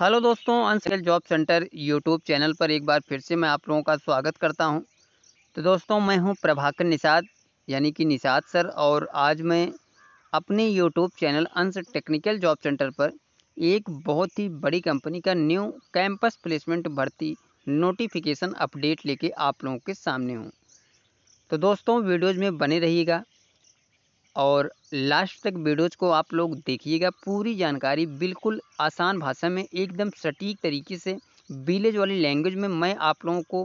hello दोस्तों अनसेल job centre YouTube channel पर एक बार फिर से मैं आप लोगों का स्वागत करता हूं तो दोस्तों मैं हूं प्रभाकर निषाद यानी कि निषाद सर और आज मैं अपने YouTube channel Ansh technical job centre पर एक बहुत ही बड़ी कंपनी का न्यू कैंपस प्लेसमेंट भर्ती नोटिफिकेशन अपडेट लेके आप लोगों के सामने हूँ तो दोस्तों वीडियोज़ में बने रहिएगा और लास्ट तक वीडियोज को आप लोग देखिएगा पूरी जानकारी बिल्कुल आसान भाषा में एकदम सटीक तरीके से विलेज वाली लैंग्वेज में मैं आप लोगों को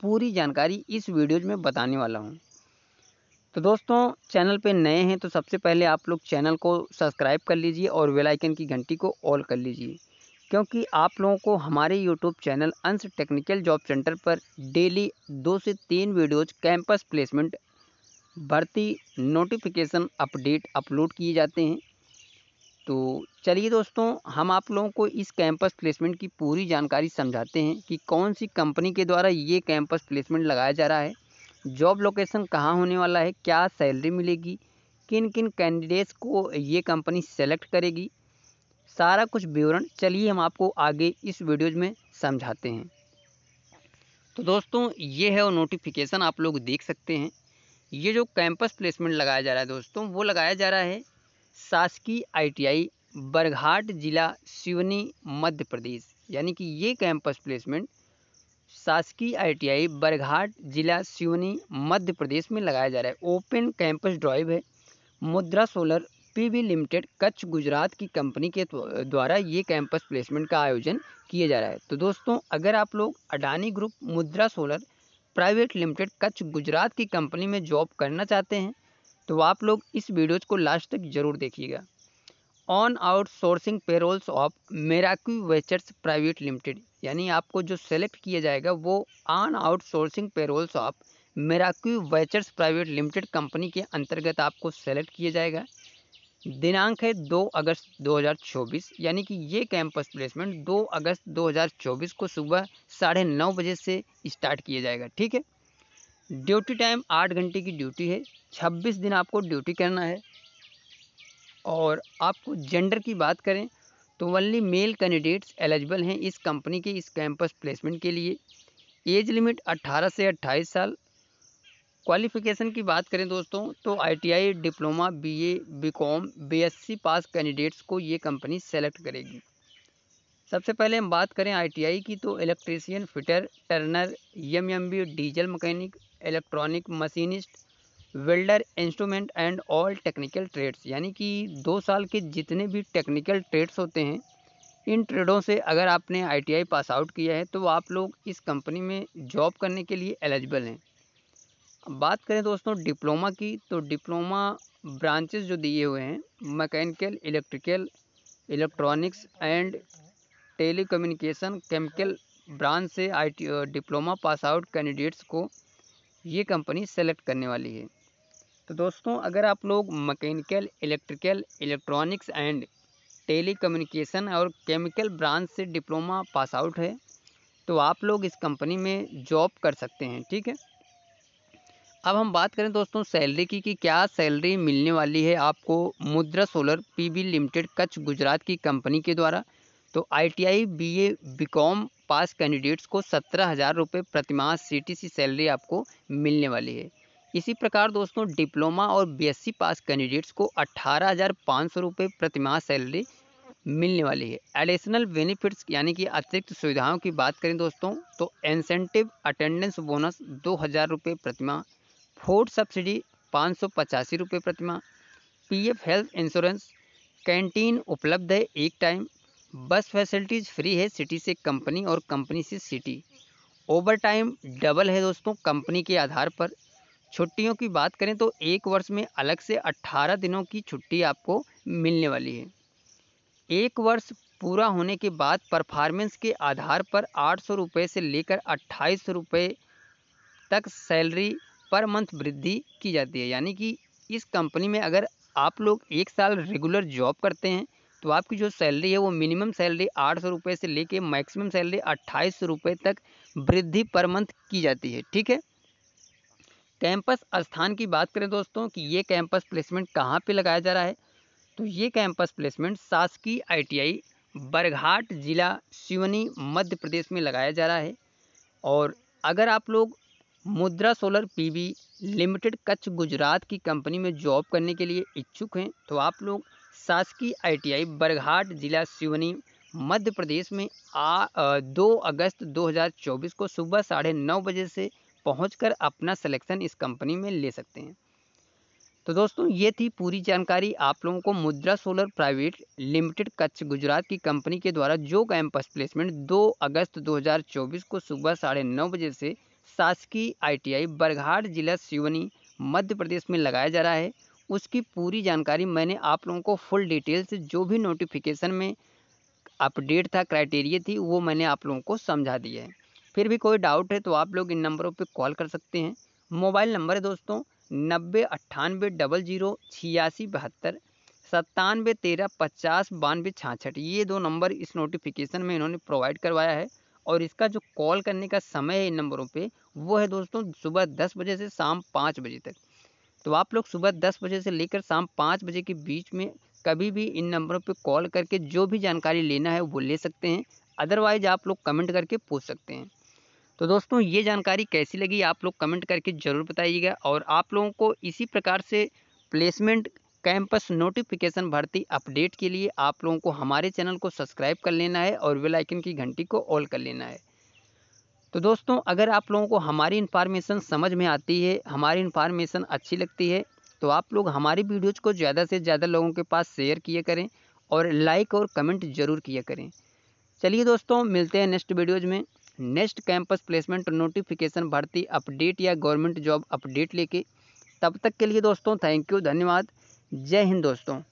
पूरी जानकारी इस वीडियोज में बताने वाला हूँ तो दोस्तों चैनल पे नए हैं तो सबसे पहले आप लोग चैनल को सब्सक्राइब कर लीजिए और वेल आइकन की घंटी को ऑल कर लीजिए क्योंकि आप लोगों को हमारे YouTube channel Ansh technical job centre पर डेली दो से तीन वीडियोज कैंपस प्लेसमेंट भर्ती नोटिफिकेशन अपडेट अपलोड किए जाते हैं तो चलिए दोस्तों हम आप लोगों को इस कैंपस प्लेसमेंट की पूरी जानकारी समझाते हैं कि कौन सी कंपनी के द्वारा ये कैंपस प्लेसमेंट लगाया जा रहा है जॉब लोकेशन कहाँ होने वाला है क्या सैलरी मिलेगी किन किन कैंडिडेट्स को ये कंपनी सेलेक्ट करेगी सारा कुछ विवरण चलिए हम आपको आगे इस वीडियोज में समझाते हैं तो दोस्तों ये है वो नोटिफिकेशन आप लोग देख सकते हैं ये जो कैंपस प्लेसमेंट लगाया जा रहा है दोस्तों वो लगाया जा रहा है शासकीय आईटीआई बरघाट जिला सिवनी मध्य प्रदेश यानी कि ये कैंपस प्लेसमेंट शासकीय आईटीआई बरघाट जिला सिवनी मध्य प्रदेश में लगाया जा रहा है ओपन कैंपस ड्राइव है Mudra solar PV limited Kutch Gujarat की कंपनी के द्वारा ये कैंपस प्लेसमेंट का आयोजन किया जा रहा है तो दोस्तों अगर आप लोग Adani group Mudra solar private limited Kutch Gujarat की कंपनी में जॉब करना चाहते हैं तो आप लोग इस वीडियोज़ को लास्ट तक ज़रूर देखिएगा on outsourcing payrolls of मेराक्यू वेचर्स प्राइवेट लिमिटेड यानी आपको जो सेलेक्ट किया जाएगा वो on outsourcing payrolls of मेराक्यू वेचर्स प्राइवेट लिमिटेड कंपनी के अंतर्गत आपको सेलेक्ट किया जाएगा दिनांक है 2 अगस्त 2024 यानी कि ये कैंपस प्लेसमेंट 2 अगस्त 2024 को सुबह साढ़े नौ बजे से स्टार्ट किया जाएगा ठीक है ड्यूटी टाइम आठ घंटे की ड्यूटी है छब्बीस दिन आपको ड्यूटी करना है और आपको जेंडर की बात करें तो वनली मेल कैंडिडेट्स एलिजिबल हैं इस कंपनी के इस कैंपस प्लेसमेंट के लिए एज लिमिट 18 से 28 साल क्वालिफ़िकेशन की बात करें दोस्तों तो ITI diploma BA BCom BSc pass candidates को ये कंपनी सेलेक्ट करेगी सबसे पहले हम बात करें आईटीआई की तो electrician fitter turner B diesel mechanic electronic machinist welder instrument and all technical trades यानी कि दो साल के जितने भी टेक्निकल ट्रेड्स होते हैं इन ट्रेडों से अगर आपने आईटीआई पास आउट किया है तो आप लोग इस कंपनी में जॉब करने के लिए एलिजिबल हैं बात करें दोस्तों डिप्लोमा की तो डिप्लोमा ब्रांचेस जो दिए हुए हैं mechanical electrical electronics and telecommunication chemical branch से टी डिप्लोमा पास आउट कैंडिडेट्स को ये कंपनी सेलेक्ट करने वाली है तो दोस्तों अगर आप लोग mechanical electrical electronics and telecommunication और केमिकल ब्रांच से डिप्लोमा पास आउट है तो आप लोग इस कंपनी में जॉब कर सकते हैं ठीक है अब हम बात करें दोस्तों सैलरी की कि क्या सैलरी मिलने वाली है आपको Mudra solar PB limited Kutch Gujarat की कंपनी के द्वारा तो ITI BA BCom pass candidates को सत्रह हज़ार रुपये प्रतिमाह सीटीसी सैलरी आपको मिलने वाली है इसी प्रकार दोस्तों डिप्लोमा और बीएससी पास कैंडिडेट्स को अट्ठारह हज़ार पाँच सौ रुपये प्रतिमाह सैलरी मिलने वाली है एडिशनल बेनिफिट्स यानी कि अतिरिक्त सुविधाओं की बात करें दोस्तों तो इंसेंटिव अटेंडेंस बोनस दो हज़ार रुपये प्रतिमा फूड सब्सिडी पाँच सौ पचासी रुपये प्रतिमा P PF health insurance canteen उपलब्ध है एक टाइम बस फैसिलिटीज़ फ्री है सिटी से कंपनी और कंपनी से सिटी ओवर टाइम डबल है दोस्तों कंपनी के आधार पर छुट्टियों की बात करें तो एक वर्ष में अलग से 18 दिनों की छुट्टी आपको मिलने वाली है एक वर्ष पूरा होने के बाद परफॉर्मेंस के आधार पर आठ सौ रुपये से लेकर अट्ठाईस सौ रुपये तक सैलरी पर मंथ वृद्धि की जाती है यानी कि इस कंपनी में अगर आप लोग एक साल रेगुलर जॉब करते हैं तो आपकी जो सैलरी है वो मिनिमम सैलरी आठ सौ रुपये से लेके मैक्सिमम सैलरी अट्ठाईस सौ रुपये तक वृद्धि पर मंथ की जाती है ठीक है कैंपस स्थान की बात करें दोस्तों कि ये कैंपस प्लेसमेंट कहाँ पे लगाया जा रहा है तो ये कैंपस प्लेसमेंट शासकीय आईटीआई बरघाट ज़िला सिवनी मध्य प्रदेश में लगाया जा रहा है और अगर आप लोग Mudra solar PV limited Kutch Gujarat की कंपनी में जॉब करने के लिए इच्छुक हैं तो आप लोग शासकीय आईटीआई बरघाट जिला सिवनी मध्य प्रदेश में आ, दो अगस्त 2024 को सुबह साढ़े नौ बजे से पहुंचकर अपना सिलेक्शन इस कंपनी में ले सकते हैं तो दोस्तों ये थी पूरी जानकारी आप लोगों को Mudra solar private limited Kutch Gujarat की कंपनी के द्वारा जो कैंपस प्लेसमेंट 2 अगस्त 2024 को सुबह साढ़े नौ बजे से शासकीय आईटीआई बरघाट जिला सिवनी मध्य प्रदेश में लगाया जा रहा है उसकी पूरी जानकारी मैंने आप लोगों को फुल डिटेल्स जो भी नोटिफिकेशन में अपडेट था क्राइटेरिया थी वो मैंने आप लोगों को समझा दिया है फिर भी कोई डाउट है तो आप लोग इन नंबरों पर कॉल कर सकते हैं मोबाइल नंबर है दोस्तों नब्बे अट्ठानबे डबल जीरो छियासी बहत्तर सत्तानवे तेरह पचास बानवे छाछठ ये दो नंबर इस नोटिफिकेशन में इन्होंने प्रोवाइड करवाया है और इसका जो कॉल करने का समय है इन नंबरों पे वो है दोस्तों सुबह दस बजे से शाम पाँच बजे तक तो आप लोग सुबह दस बजे से लेकर शाम पाँच बजे के बीच में कभी भी इन नंबरों पे कॉल करके जो भी जानकारी लेना है वो ले सकते हैं अदरवाइज आप लोग कमेंट करके पूछ सकते हैं तो दोस्तों ये जानकारी कैसी लगी आप लोग कमेंट करके ज़रूर बताइएगा और आप लोगों को इसी प्रकार से प्लेसमेंट कैंपस नोटिफिकेशन भर्ती अपडेट के लिए आप लोगों को हमारे चैनल को सब्सक्राइब कर लेना है और बेल आइकन की घंटी को ऑल कर लेना है तो दोस्तों अगर आप लोगों को हमारी इन्फॉर्मेशन समझ में आती है हमारी इन्फॉर्मेशन अच्छी लगती है तो आप लोग हमारी वीडियोज़ को ज़्यादा से ज़्यादा लोगों के पास शेयर किया करें और लाइक और कमेंट ज़रूर किया करें चलिए दोस्तों मिलते हैं नेक्स्ट वीडियोज़ में नेक्स्ट कैंपस प्लेसमेंट नोटिफिकेशन भर्ती अपडेट या गवर्नमेंट जॉब अपडेट लेके तब तक के लिए दोस्तों थैंक यू धन्यवाद जय हिंद दोस्तों